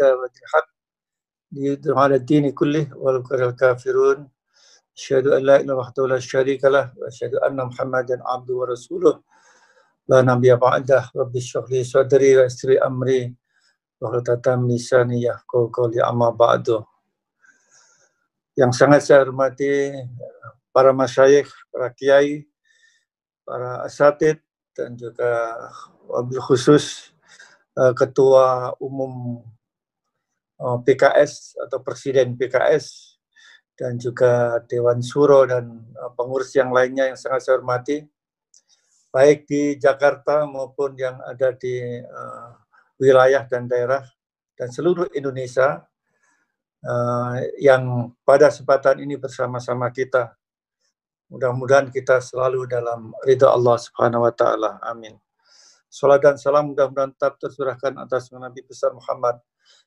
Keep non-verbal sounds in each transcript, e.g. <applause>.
الكتاب بالحق ليظهر على الدين كله ولو كره الكافرون أشهد أن لا إله إلا الله وحده لا شريك له وأشهد أن محمدا عبده ورسوله لا نبي بعده رب اشرح لي صدري ويسر لي أمري واحلul min lisani yafqahu qawli amma ba'du. Yang sangat saya hormati para masyayikh, para kiai, para asatid dan juga wabil khusus uh, ketua umum Eh, PKS atau Presiden PKS dan juga Dewan Suro dan eh, pengurus yang lainnya yang sangat saya hormati, baik di Jakarta maupun yang ada di uh, wilayah dan daerah dan seluruh Indonesia uh, yang pada kesempatan ini bersama-sama kita. Mudah-mudahan kita selalu dalam ridha Allah Subhanahu wa taala. Amin. Salat dan salam mudah-mudahan tetap tersurahkan atas Nabi besar Muhammad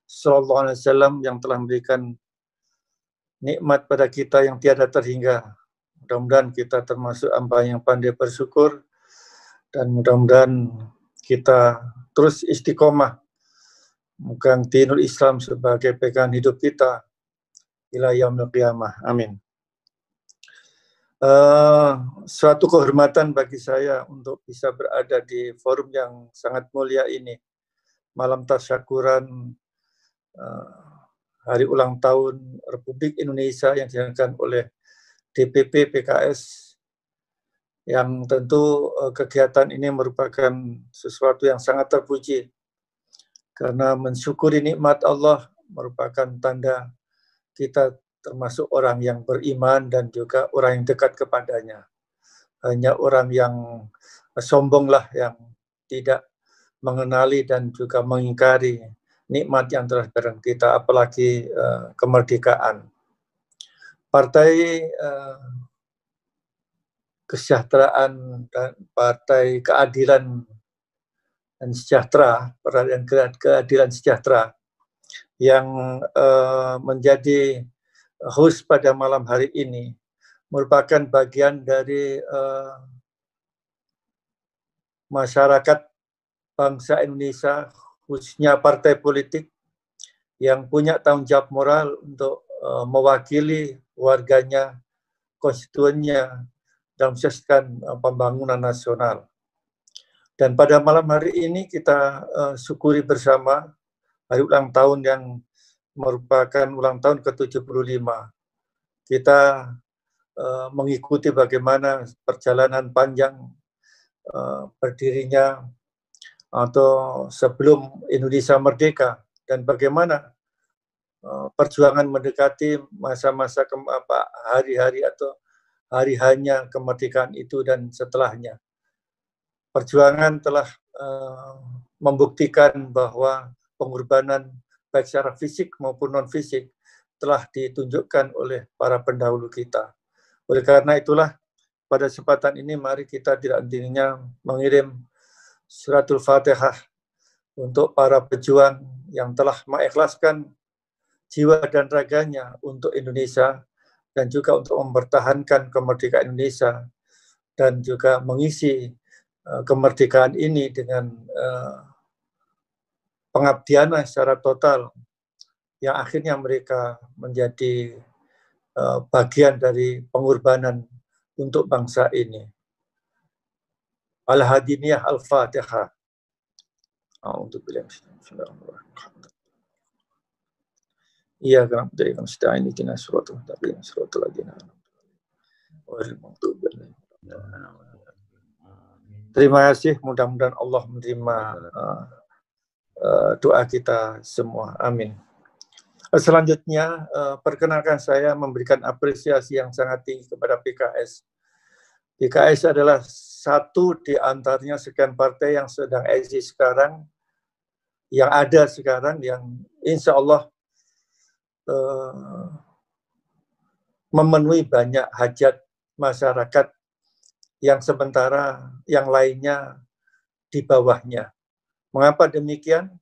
Sallallahu Alaihi Wasallam yang telah memberikan nikmat pada kita yang tiada terhingga. Mudah-mudahan kita termasuk hamba yang pandai bersyukur dan mudah-mudahan kita terus istiqomah memegang dinul Islam sebagai pegangan hidup kita ila yaumil qiyamah. Amin. Uh, suatu kehormatan bagi saya untuk bisa berada di forum yang sangat mulia ini. Malam tasyakuran Eh, hari ulang tahun Republik Indonesia yang diadakan oleh DPP PKS yang tentu eh, kegiatan ini merupakan sesuatu yang sangat terpuji karena mensyukuri nikmat Allah merupakan tanda kita termasuk orang yang beriman dan juga orang yang dekat kepadanya. Hanya orang yang sombonglah yang tidak mengenali dan juga mengingkari nikmat yang telah diberikan kita, apalagi uh, kemerdekaan. Partai uh, kesejahteraan dan partai keadilan dan sejahtera, peradilan keadilan sejahtera yang uh, menjadi host pada malam hari ini merupakan bagian dari uh, masyarakat bangsa Indonesia khususnya partai politik yang punya tanggung jawab moral untuk uh, mewakili warganya, konstituennya dalam menyukseskan uh, pembangunan nasional. Dan pada malam hari ini kita uh, syukuri bersama hari ulang tahun yang merupakan ulang tahun ke-75. Kita uh, mengikuti bagaimana perjalanan panjang uh, berdirinya atau sebelum Indonesia merdeka dan bagaimana eh, perjuangan mendekati masa-masa apa hari-hari atau hari hanya kemerdekaan itu dan setelahnya. Perjuangan telah uh, membuktikan bahwa pengorbanan baik secara fisik maupun non fisik telah ditunjukkan oleh para pendahulu kita. Oleh karena itulah pada kesempatan ini mari kita tidak dinginnya mengirim suratul fatihah untuk para pejuang yang telah mengikhlaskan jiwa dan raganya untuk Indonesia dan juga untuk mempertahankan kemerdekaan Indonesia dan juga mengisi uh, kemerdekaan ini dengan uh, eh, pengabdian secara total yang akhirnya mereka menjadi uh, bagian dari pengorbanan untuk bangsa ini. Al-Hadiniyah Al-Fatihah. أعوذ بالله بسم الله الرحمن الرحيم إياك kena وإياك نستعين اهدنا الصراط المستقيم صراط الذين Terima kasih, mudah-mudahan Allah menerima uh, uh, doa kita semua. Amin. Ah, selanjutnya, uh, perkenalkan saya memberikan apresiasi yang sangat tinggi kepada PKS PKS adalah satu di antaranya sekian partai yang sedang eksis sekarang, yang ada sekarang, yang insya Allah uh, memenuhi banyak hajat masyarakat yang sementara yang lainnya di bawahnya. Mengapa demikian?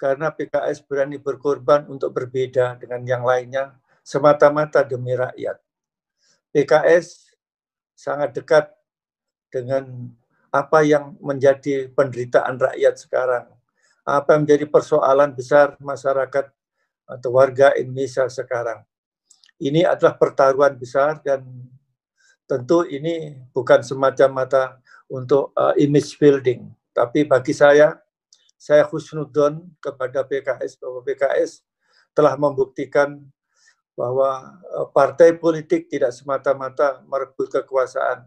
Karena PKS berani berkorban untuk berbeda dengan yang lainnya semata-mata demi rakyat. PKS sangat dekat dengan apa yang menjadi penderitaan rakyat sekarang, apa yang menjadi persoalan besar masyarakat atau warga Indonesia sekarang. Ini adalah pertaruhan besar dan tentu ini bukan semacam mata untuk uh, image building, tapi bagi saya saya husnudon kepada PKS bahwa PKS telah membuktikan bahwa eh, partai politik tidak semata-mata merebut kekuasaan,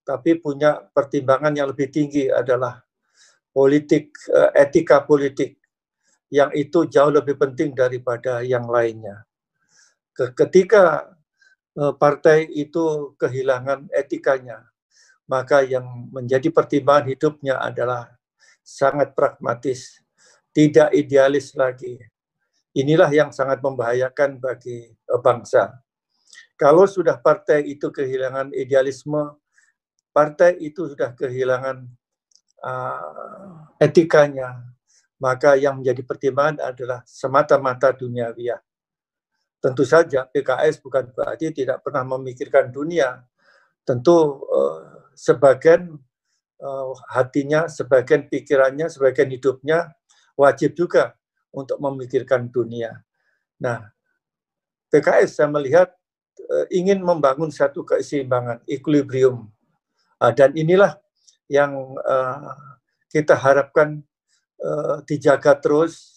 tapi punya pertimbangan yang lebih tinggi adalah politik, eh, etika politik, yang itu jauh lebih penting daripada yang lainnya. Ketika eh, partai itu kehilangan etikanya, maka yang menjadi pertimbangan hidupnya adalah sangat pragmatis, tidak idealis lagi, Inilah yang sangat membahayakan bagi eh, bangsa. Kalau sudah partai itu kehilangan idealisme, partai itu sudah kehilangan uh, etikanya, maka yang menjadi pertimbangan adalah semata-mata duniawiah. Tentu saja PKS bukan berarti tidak pernah memikirkan dunia. Tentu uh, sebagian uh, hatinya, sebagian pikirannya, sebagian hidupnya wajib juga untuk memikirkan dunia. Nah, PKS saya melihat eh, ingin membangun satu keseimbangan, equilibrium. Ah, dan inilah yang eh, kita harapkan eh, dijaga terus.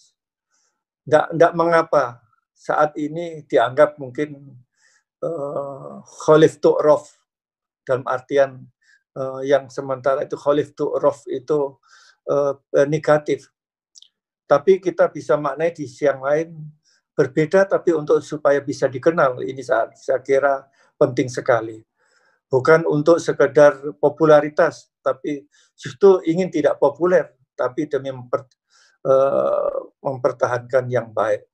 Tidak mengapa saat ini dianggap mungkin khalif tu'rof dalam artian yang sementara itu khalif tu'rof itu negatif tapi kita bisa maknai di siang lain berbeda tapi untuk supaya bisa dikenal ini saya, saya kira penting sekali bukan untuk sekedar popularitas tapi justru ingin tidak populer tapi demi memper, uh, mempertahankan yang baik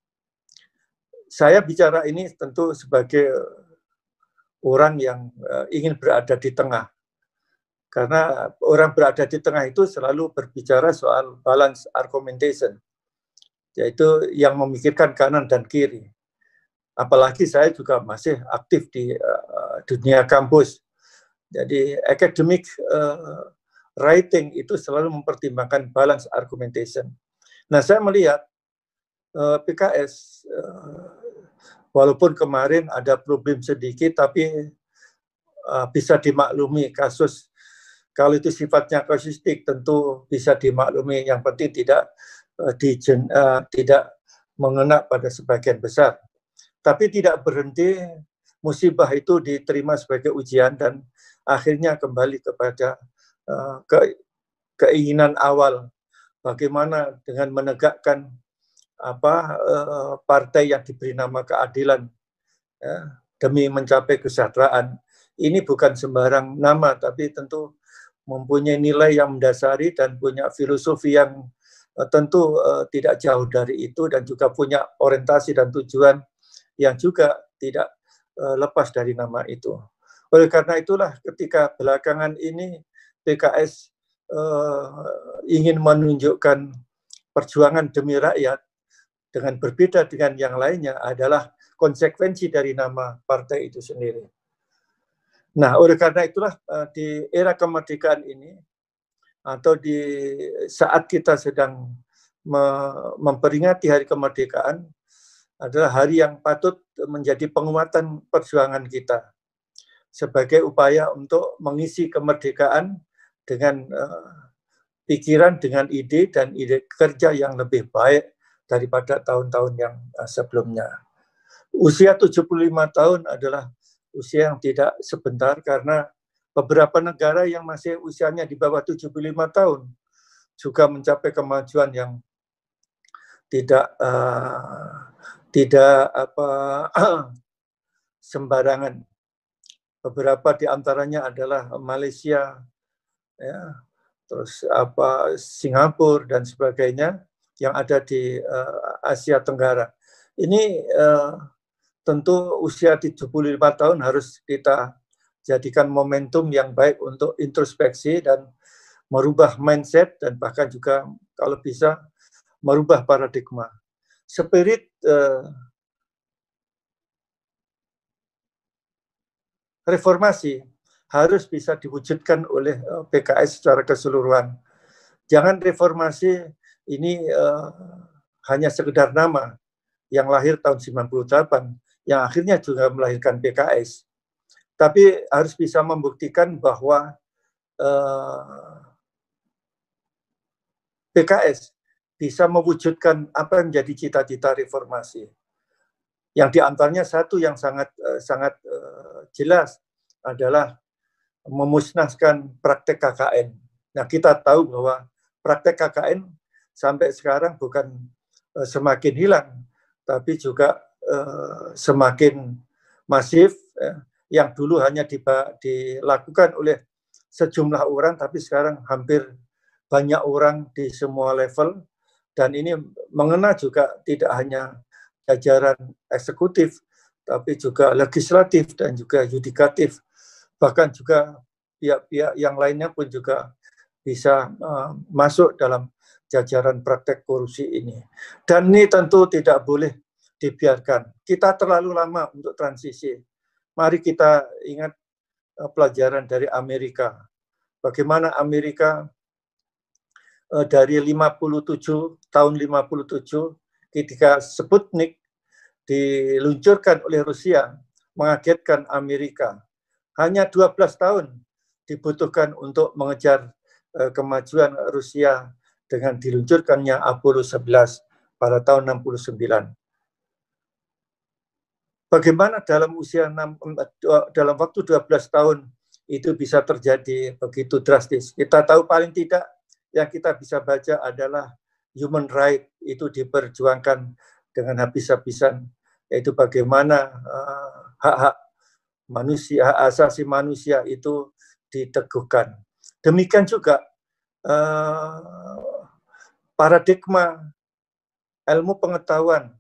saya bicara ini tentu sebagai orang yang uh, ingin berada di tengah karena orang berada di tengah itu selalu berbicara soal balance argumentation, yaitu yang memikirkan kanan dan kiri. Apalagi saya juga masih aktif di uh, dunia kampus. Jadi academic uh, writing itu selalu mempertimbangkan balance argumentation. Nah saya melihat uh, eh, PKS uh, walaupun kemarin ada problem sedikit tapi uh, bisa dimaklumi kasus kalau itu sifatnya kausistik tentu bisa dimaklumi. Yang penting tidak uh, di, uh, tidak mengenak pada sebagian besar. Tapi tidak berhenti musibah itu diterima sebagai ujian dan akhirnya kembali kepada uh, ke, keinginan awal bagaimana dengan menegakkan apa uh, partai yang diberi nama keadilan ya, demi mencapai kesejahteraan ini bukan sembarang nama tapi tentu mempunyai nilai yang mendasari dan punya filosofi yang eh, tentu eh, tidak jauh dari itu dan juga punya orientasi dan tujuan yang juga tidak eh, lepas dari nama itu. Oleh karena itulah ketika belakangan ini PKS uh, ingin menunjukkan perjuangan demi rakyat dengan berbeda dengan yang lainnya adalah konsekuensi dari nama partai itu sendiri. Nah, oleh karena itulah eh, di era kemerdekaan ini atau di saat kita sedang memperingati hari kemerdekaan adalah hari yang patut menjadi penguatan perjuangan kita sebagai upaya untuk mengisi kemerdekaan dengan eh, pikiran, dengan ide dan ide kerja yang lebih baik daripada tahun-tahun yang eh, sebelumnya. Usia 75 tahun adalah usia yang tidak sebentar karena beberapa negara yang masih usianya di bawah 75 tahun juga mencapai kemajuan yang tidak uh, tidak apa <clears throat> sembarangan. Beberapa di antaranya adalah Malaysia, ya, terus apa Singapura dan sebagainya yang ada di uh, Asia Tenggara. Ini uh, tentu usia 75 tahun harus kita jadikan momentum yang baik untuk introspeksi dan merubah mindset dan bahkan juga kalau bisa merubah paradigma. Spirit eh, reformasi harus bisa diwujudkan oleh eh, PKS secara keseluruhan. Jangan reformasi ini eh, hanya sekedar nama yang lahir tahun 98 yang akhirnya juga melahirkan PKS. Tapi harus bisa membuktikan bahwa eh, PKS bisa mewujudkan apa yang menjadi cita-cita reformasi. Yang diantaranya satu yang sangat eh, sangat eh, jelas adalah memusnahkan praktek KKN. Nah kita tahu bahwa praktek KKN sampai sekarang bukan eh, semakin hilang, tapi juga Eh, semakin masif ya, yang dulu hanya dilakukan oleh sejumlah orang tapi sekarang hampir banyak orang di semua level dan ini mengena juga tidak hanya jajaran eksekutif tapi juga legislatif dan juga yudikatif bahkan juga pihak-pihak yang lainnya pun juga bisa uh, masuk dalam jajaran praktek korupsi ini dan ini tentu tidak boleh dibiarkan. Kita terlalu lama untuk transisi. Mari kita ingat eh, pelajaran dari Amerika. Bagaimana Amerika eh, dari 57 tahun 57 ketika Sputnik diluncurkan oleh Rusia mengagetkan Amerika. Hanya 12 tahun dibutuhkan untuk mengejar eh, kemajuan Rusia dengan diluncurkannya Apollo 11 pada tahun 69. Bagaimana dalam usia 6, dalam waktu 12 tahun itu bisa terjadi begitu drastis. Kita tahu paling tidak yang kita bisa baca adalah human right itu diperjuangkan dengan habis-habisan yaitu bagaimana eh, hak-hak uh, manusia, hak asasi manusia itu diteguhkan. Demikian juga uh, paradigma ilmu pengetahuan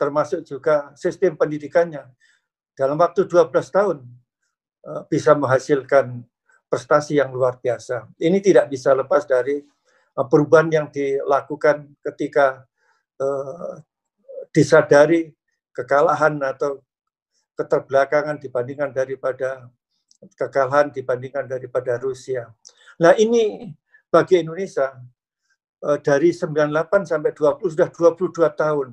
termasuk juga sistem pendidikannya dalam waktu 12 tahun eh, bisa menghasilkan prestasi yang luar biasa. Ini tidak bisa lepas dari eh, perubahan yang dilakukan ketika eh, disadari kekalahan atau keterbelakangan dibandingkan daripada kekalahan dibandingkan daripada Rusia. Nah ini bagi Indonesia sembilan dari 98 sampai 20 sudah 22 tahun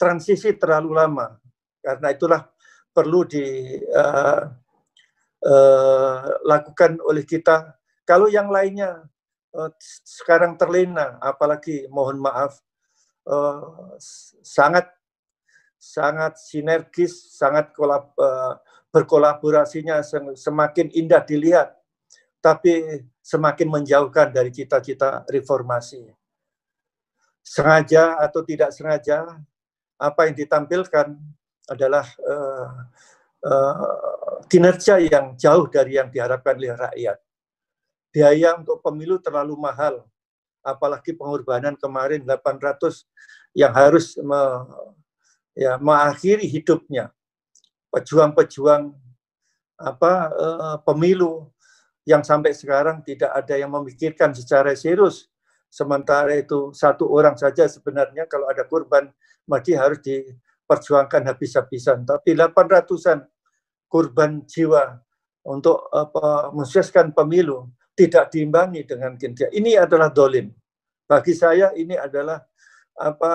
transisi terlalu lama. Karena itulah perlu dilakukan eh, eh, uh, uh, oleh kita. Kalau yang lainnya uh, sekarang terlena, apalagi mohon maaf, uh, sangat sangat sinergis, sangat kolab, uh, berkolaborasinya semakin indah dilihat, tapi semakin menjauhkan dari cita-cita reformasi. Sengaja atau tidak sengaja, apa yang ditampilkan adalah uh, uh, kinerja yang jauh dari yang diharapkan oleh rakyat. Biaya untuk pemilu terlalu mahal, apalagi pengorbanan kemarin 800 yang harus me, ya, mengakhiri hidupnya. Pejuang-pejuang apa uh, pemilu yang sampai sekarang tidak ada yang memikirkan secara serius Sementara itu satu orang saja sebenarnya kalau ada kurban masih harus diperjuangkan habis-habisan. Tapi 800-an kurban jiwa untuk apa, mensukseskan pemilu tidak diimbangi dengan kinerja. Ini adalah dolim. Bagi saya ini adalah apa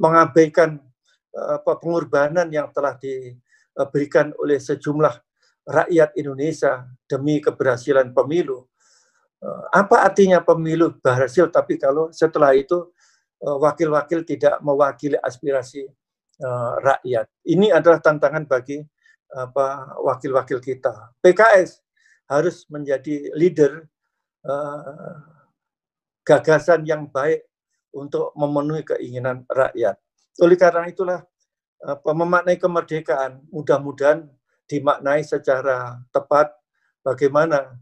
mengabaikan apa pengorbanan yang telah diberikan oleh sejumlah rakyat Indonesia demi keberhasilan pemilu Eh, apa artinya pemilu berhasil tapi kalau setelah itu eh, wakil-wakil tidak mewakili aspirasi eh, rakyat. Ini adalah tantangan bagi apa wakil-wakil kita. PKS harus menjadi leader gagasan yang baik untuk memenuhi keinginan rakyat. Oleh karena itulah apa, memaknai kemerdekaan mudah-mudahan dimaknai secara tepat bagaimana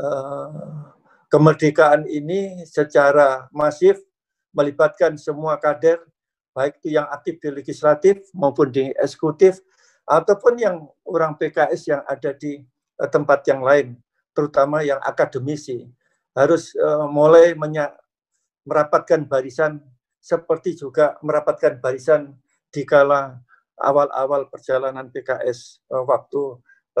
uh, kemerdekaan ini secara masif melibatkan semua kader, baik itu yang aktif di legislatif maupun di eksekutif, ataupun yang orang PKS yang ada di eh, tempat yang lain, terutama yang akademisi, harus uh, mulai merapatkan barisan, seperti juga merapatkan barisan di kala awal-awal perjalanan PKS uh, eh, waktu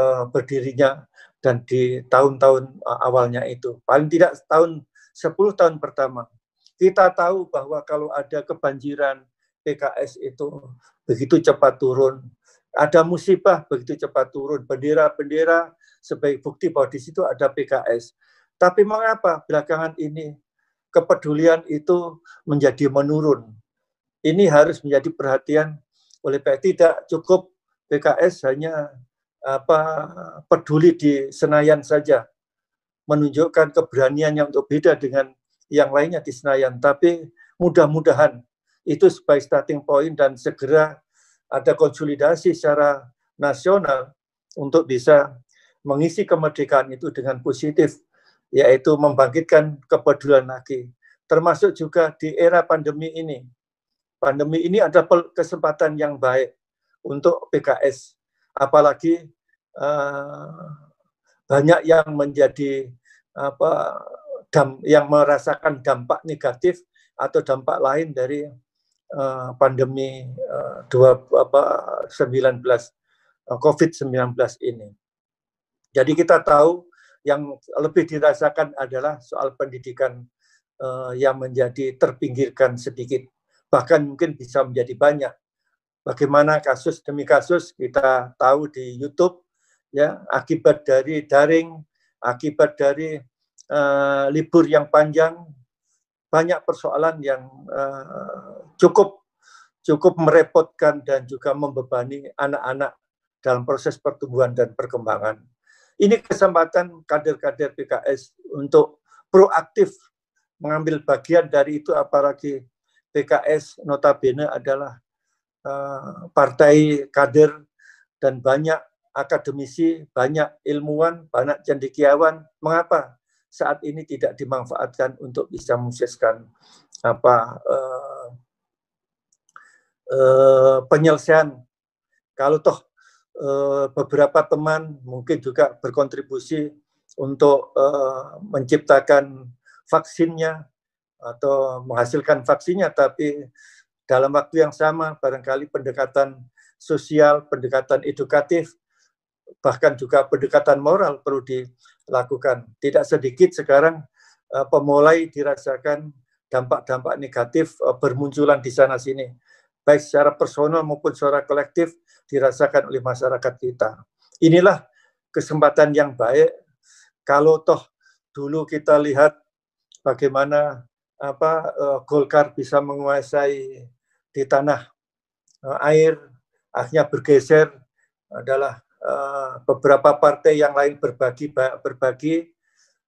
uh, berdirinya dan di tahun-tahun eh, awalnya itu paling tidak tahun 10 tahun pertama kita tahu bahwa kalau ada kebanjiran PKS itu begitu cepat turun ada musibah begitu cepat turun bendera-bendera sebagai bukti bahwa di situ ada PKS tapi mengapa belakangan ini kepedulian itu menjadi menurun ini harus menjadi perhatian oleh PKS tidak cukup PKS hanya apa peduli di Senayan saja menunjukkan keberaniannya untuk beda dengan yang lainnya di Senayan tapi mudah-mudahan itu sebagai starting point dan segera ada konsolidasi secara nasional untuk bisa mengisi kemerdekaan itu dengan positif yaitu membangkitkan kepedulian lagi termasuk juga di era pandemi ini pandemi ini ada kesempatan yang baik untuk PKS apalagi Eh, banyak yang menjadi apa dam, yang merasakan dampak negatif atau dampak lain dari uh, pandemi uh, dua apa 19 uh, COVID-19 ini. Jadi kita tahu yang lebih dirasakan adalah soal pendidikan uh, yang menjadi terpinggirkan sedikit, bahkan mungkin bisa menjadi banyak. Bagaimana kasus demi kasus kita tahu di YouTube ya akibat dari daring, akibat dari uh, libur yang panjang, banyak persoalan yang uh, cukup cukup merepotkan dan juga membebani anak-anak dalam proses pertumbuhan dan perkembangan. Ini kesempatan kader-kader PKS untuk proaktif mengambil bagian dari itu apalagi PKS notabene adalah uh, partai kader dan banyak akademisi, banyak ilmuwan, banyak cendekiawan. Mengapa saat ini tidak dimanfaatkan untuk bisa menyelesaikan apa eh, eh, penyelesaian? Kalau toh eh, beberapa teman mungkin juga berkontribusi untuk eh, menciptakan vaksinnya atau menghasilkan vaksinnya, tapi dalam waktu yang sama barangkali pendekatan sosial, pendekatan edukatif bahkan juga pendekatan moral perlu dilakukan. Tidak sedikit sekarang uh, pemulai dirasakan dampak-dampak negatif uh, bermunculan di sana sini, baik secara personal maupun secara kolektif dirasakan oleh masyarakat kita. Inilah kesempatan yang baik kalau toh dulu kita lihat bagaimana apa uh, Golkar bisa menguasai di tanah uh, air akhirnya bergeser adalah Eh, beberapa partai yang lain berbagi berbagi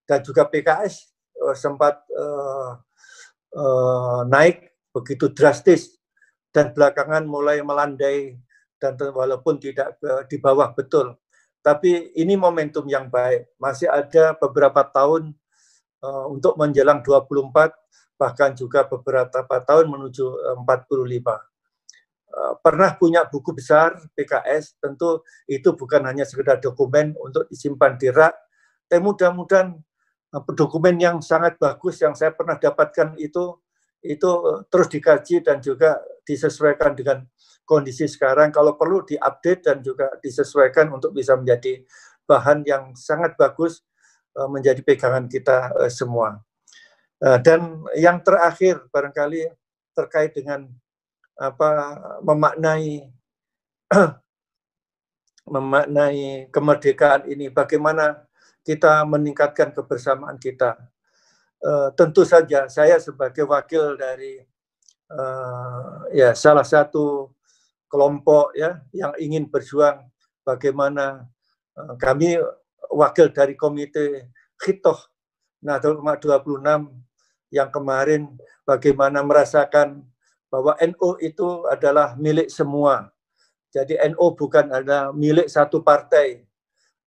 dan juga PKS eh, sempat eh, naik begitu drastis dan belakangan mulai melandai dan walaupun tidak di bawah betul tapi ini momentum yang baik masih ada beberapa tahun untuk menjelang 24 bahkan juga beberapa tahun menuju 45 Eh, pernah punya buku besar PKS tentu itu bukan hanya sekedar dokumen untuk disimpan di rak tapi mudah-mudahan eh, dokumen yang sangat bagus yang saya pernah dapatkan itu itu eh, terus dikaji dan juga disesuaikan dengan kondisi sekarang kalau perlu diupdate dan juga disesuaikan untuk bisa menjadi bahan yang sangat bagus menjadi pegangan kita semua dan yang terakhir barangkali terkait dengan apa memaknai <clears throat> memaknai kemerdekaan ini bagaimana kita meningkatkan kebersamaan kita e, tentu saja saya sebagai wakil dari e, ya salah satu kelompok ya yang ingin berjuang bagaimana e, kami wakil dari komite khitoh Nahdlatul Ulama 26 yang kemarin bagaimana merasakan bahwa NU itu adalah milik semua. Jadi NU bukan ada milik satu partai.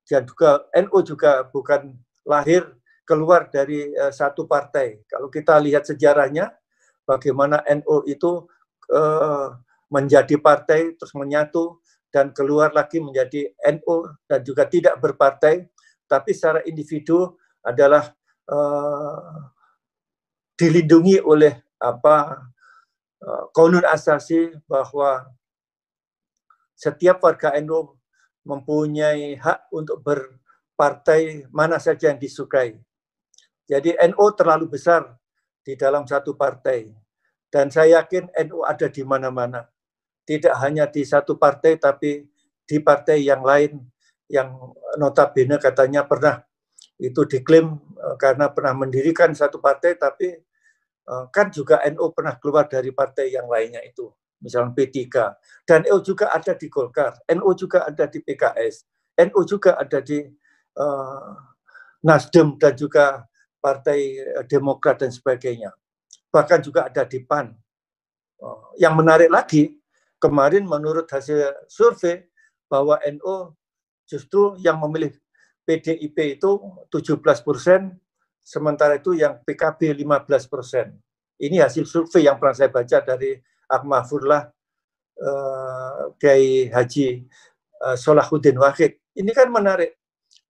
Dan juga NU juga bukan lahir keluar dari uh, satu partai. Kalau kita lihat sejarahnya, bagaimana NU itu uh, menjadi partai terus menyatu dan keluar lagi menjadi NU dan juga tidak berpartai, tapi secara individu adalah uh, dilindungi oleh apa Eh, konon asasi bahwa setiap warga NU mempunyai hak untuk berpartai mana saja yang disukai. Jadi NU terlalu besar di dalam satu partai. Dan saya yakin NU ada di mana-mana. Tidak hanya di satu partai, tapi di partai yang lain yang notabene katanya pernah itu diklaim eh, karena pernah mendirikan satu partai, tapi Eh, kan juga NU pernah keluar dari partai yang lainnya itu, misalnya P3. Dan NU juga ada di Golkar, NU juga ada di PKS, NU juga ada di uh, Nasdem dan juga Partai eh, Demokrat dan sebagainya. Bahkan juga ada di PAN. Oh, yang menarik lagi, kemarin menurut hasil survei bahwa NU justru yang memilih PDIP itu 17 persen, sementara itu yang PKB 15 persen. Ini hasil survei yang pernah saya baca dari Akmahfurlah eh, Kiai Haji eh, Solahuddin Wahid. Ini kan menarik.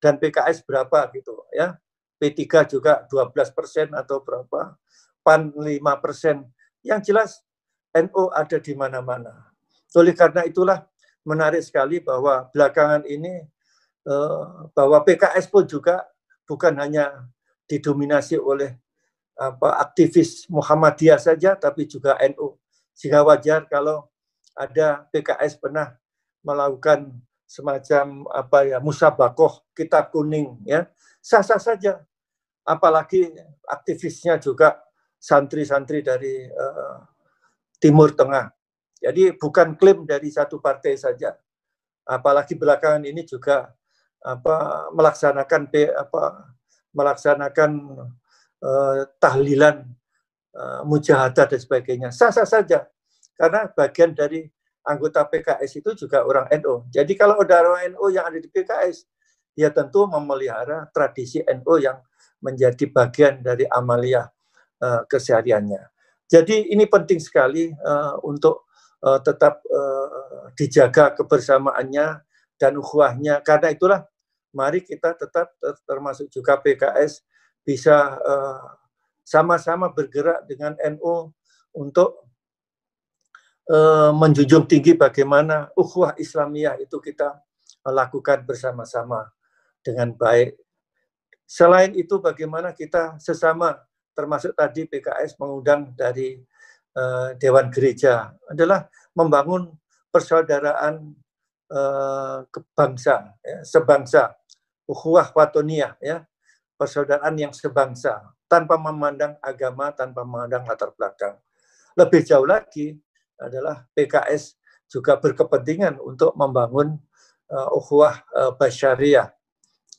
Dan PKS berapa gitu ya. P3 juga 12 persen atau berapa. PAN 5 persen. Yang jelas NO ada di mana-mana. Oleh karena itulah menarik sekali bahwa belakangan ini eh, bahwa PKS pun juga bukan hanya didominasi oleh apa aktivis Muhammadiyah saja tapi juga NU. Sehingga wajar kalau ada PKS pernah melakukan semacam apa ya musabakoh kitab kuning ya sah-sah saja apalagi aktivisnya juga santri-santri dari uh, Timur Tengah. Jadi bukan klaim dari satu partai saja. Apalagi belakangan ini juga apa melaksanakan apa melaksanakan uh, tahlilan uh, mujahadah dan sebagainya sah-sah saja karena bagian dari anggota PKS itu juga orang NU. NO. Jadi kalau ada orang NU NO yang ada di PKS, dia tentu memelihara tradisi NU NO yang menjadi bagian dari amalia uh, eh, kesehariannya. Jadi ini penting sekali uh, untuk uh, tetap uh, dijaga kebersamaannya dan ukhuwahnya. Karena itulah mari kita tetap termasuk juga PKS bisa eh, sama-sama uh, bergerak dengan NU untuk uh, menjunjung tinggi bagaimana ukhuwah Islamiyah itu kita lakukan bersama-sama dengan baik. Selain itu bagaimana kita sesama termasuk tadi PKS mengundang dari uh, Dewan Gereja adalah membangun persaudaraan uh, kebangsa, ya, sebangsa ukhuwah watoniyah ya, persaudaraan yang sebangsa tanpa memandang agama, tanpa memandang latar belakang. Lebih jauh lagi adalah PKS juga berkepentingan untuk membangun uh, ukhuwah uh, basyariah.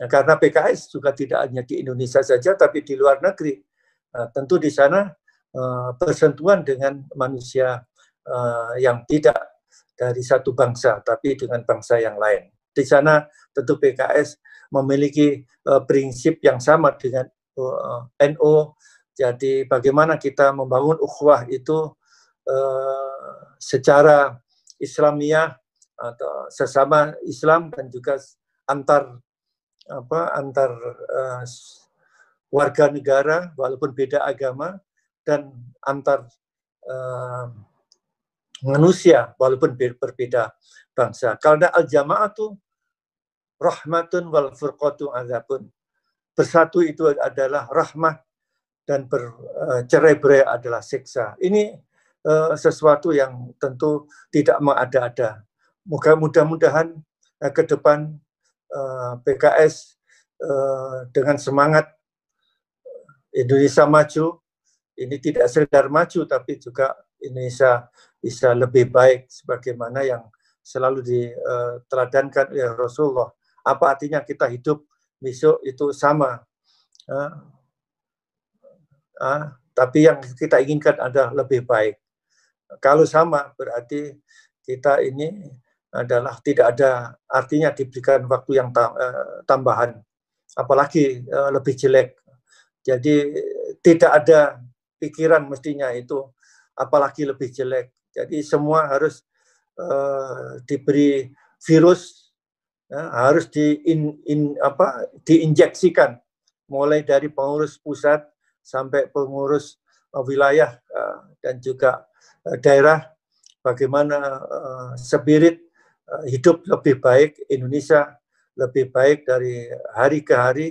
Nah, karena PKS juga tidak hanya di Indonesia saja, tapi di luar negeri. Nah, tentu di sana uh, bersentuhan dengan manusia uh, yang tidak dari satu bangsa, tapi dengan bangsa yang lain. Di sana tentu PKS memiliki uh, prinsip yang sama dengan uh, eh, NO. Jadi bagaimana kita membangun ukhwah itu uh, secara Islamiah atau sesama Islam dan juga antar apa antar uh, warga negara walaupun beda agama dan antar uh, manusia walaupun berbeda bangsa. Kalau ada al-jamaah tuh rahmatun wal furqatu azabun. Bersatu itu adalah rahmat dan bercerai eh, berai adalah siksa. Ini uh, sesuatu yang tentu tidak mengada-ada. Moga Mudah-mudahan uh, ke depan PKS uh, dengan semangat Indonesia maju, ini tidak sekedar maju tapi juga Indonesia bisa lebih baik sebagaimana yang selalu diteladankan oleh Rasulullah apa artinya kita hidup besok itu sama? Uh, uh, tapi yang kita inginkan adalah lebih baik. Kalau sama berarti kita ini adalah tidak ada artinya diberikan waktu yang eh, tambahan, apalagi eh, lebih jelek. Jadi tidak ada pikiran mestinya itu, apalagi lebih jelek. Jadi semua harus uh, diberi virus ya, harus diin, in, apa, diinjeksikan mulai dari pengurus pusat sampai pengurus uh, wilayah uh, dan juga uh, daerah bagaimana uh, spirit uh, hidup lebih baik Indonesia lebih baik dari hari ke hari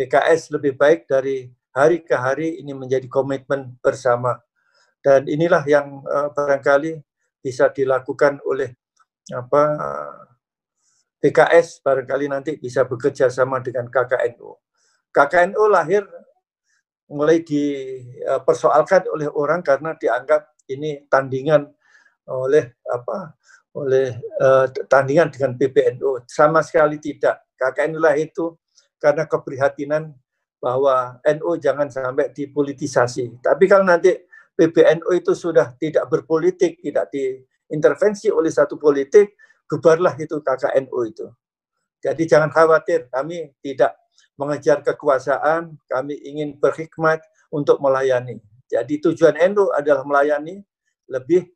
PKS lebih baik dari hari ke hari ini menjadi komitmen bersama dan inilah yang uh, barangkali bisa dilakukan oleh apa PKS barangkali nanti bisa bekerja sama dengan KKNU. KKNU lahir mulai dipersoalkan oleh orang karena dianggap ini tandingan oleh apa oleh uh, tandingan dengan PBNU sama sekali tidak KKNU lah itu karena keprihatinan bahwa NU jangan sampai dipolitisasi. Tapi kalau nanti PBNU itu sudah tidak berpolitik, tidak diintervensi oleh satu politik, Bubarlah itu KKNU itu. Jadi jangan khawatir, kami tidak mengejar kekuasaan, kami ingin berhikmat untuk melayani. Jadi tujuan NU adalah melayani lebih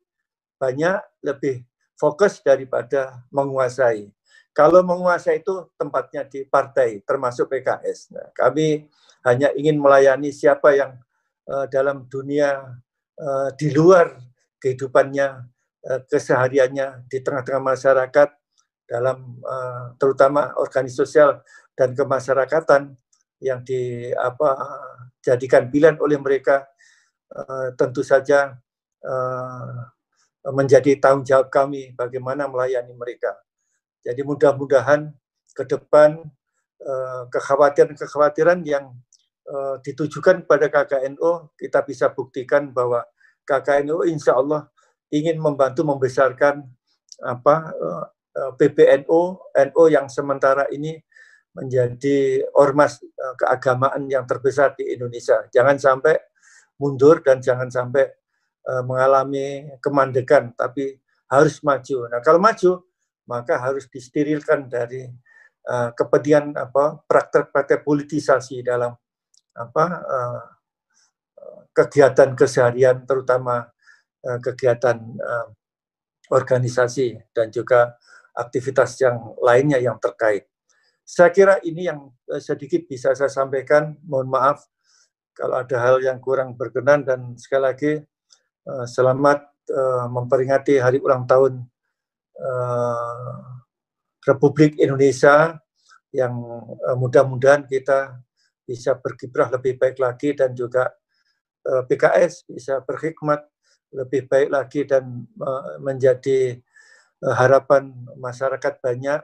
banyak, lebih fokus daripada menguasai. Kalau menguasai itu tempatnya di partai, termasuk PKS. Nah, kami hanya ingin melayani siapa yang uh, dalam dunia uh, di luar kehidupannya Eh, kesehariannya di tengah-tengah masyarakat dalam eh, terutama organisasi sosial dan kemasyarakatan yang di apa jadikan pilihan oleh mereka eh, tentu saja menjadi tanggung jawab kami bagaimana melayani mereka. Jadi mudah-mudahan ke depan kekhawatiran-kekhawatiran yang ditujukan pada KKNO kita bisa buktikan bahwa KKNO insya Allah ingin membantu membesarkan apa eh, eh, PBNO NO yang sementara ini menjadi ormas eh, keagamaan yang terbesar di Indonesia. Jangan sampai mundur dan jangan sampai mengalami kemandekan, tapi harus maju. Nah, kalau maju, maka harus disterilkan dari uh, kepedian apa praktek-praktek politisasi dalam apa uh, kegiatan keseharian, terutama Eh, kegiatan eh, organisasi dan juga aktivitas yang lainnya yang terkait. Saya kira ini yang eh, sedikit bisa saya sampaikan. Mohon maaf kalau ada hal yang kurang berkenan dan sekali lagi selamat memperingati hari ulang tahun Republik Indonesia yang mudah-mudahan kita bisa berkiprah lebih baik lagi dan juga PKS bisa berhikmat lebih baik lagi dan menjadi e, harapan masyarakat banyak.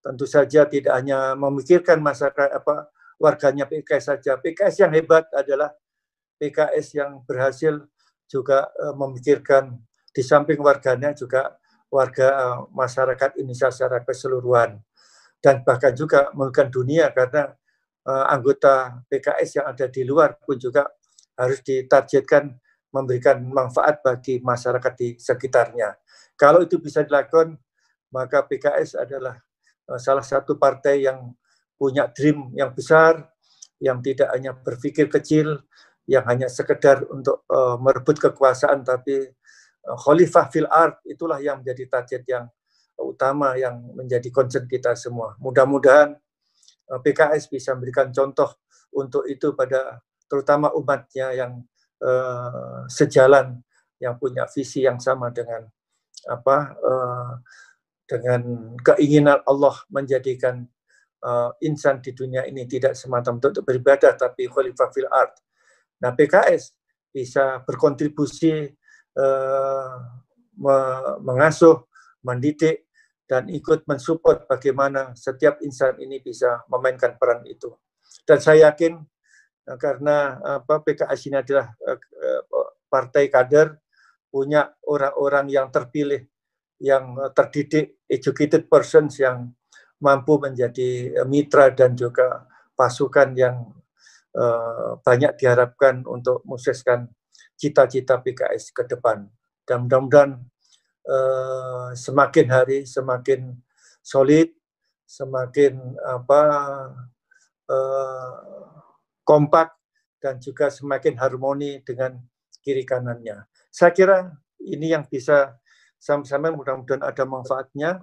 Tentu saja tidak hanya memikirkan masyarakat apa warganya PKS saja. PKS yang hebat adalah PKS yang berhasil juga e, memikirkan di samping warganya juga warga e, masyarakat Indonesia secara keseluruhan dan bahkan juga mungkin dunia karena anggota PKS yang ada di luar pun juga harus ditargetkan memberikan manfaat bagi masyarakat di sekitarnya. Kalau itu bisa dilakukan, maka PKS adalah eh, salah satu partai yang punya dream yang besar, yang tidak hanya berpikir kecil, yang hanya sekedar untuk uh, merebut kekuasaan, tapi uh, khalifah fil art itulah yang menjadi target yang utama yang menjadi concern kita semua. Mudah-mudahan uh, PKS bisa memberikan contoh untuk itu pada terutama umatnya yang Eh, sejalan yang punya visi yang sama dengan apa uh, dengan keinginan Allah menjadikan uh, insan di dunia ini tidak semata untuk beribadah tapi khalifah fil art. Nah PKS bisa berkontribusi uh, me mengasuh, mendidik dan ikut mensupport bagaimana setiap insan ini bisa memainkan peran itu. Dan saya yakin Eh, karena apa PKS ini adalah eh, eh, partai kader punya orang-orang yang terpilih yang terdidik educated persons yang mampu menjadi mitra dan juga pasukan yang banyak diharapkan untuk menyukseskan cita-cita PKS ke depan dan mudah-mudahan semakin hari semakin solid semakin apa kompak dan juga semakin harmoni dengan kiri kanannya. Saya kira ini yang bisa sama-sama mudah-mudahan ada manfaatnya.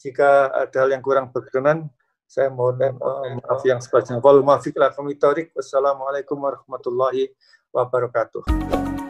Jika ada hal yang kurang berkenan, saya mohon eh, maaf yang sebanyak. Wal Wassalamualaikum warahmatullahi wabarakatuh.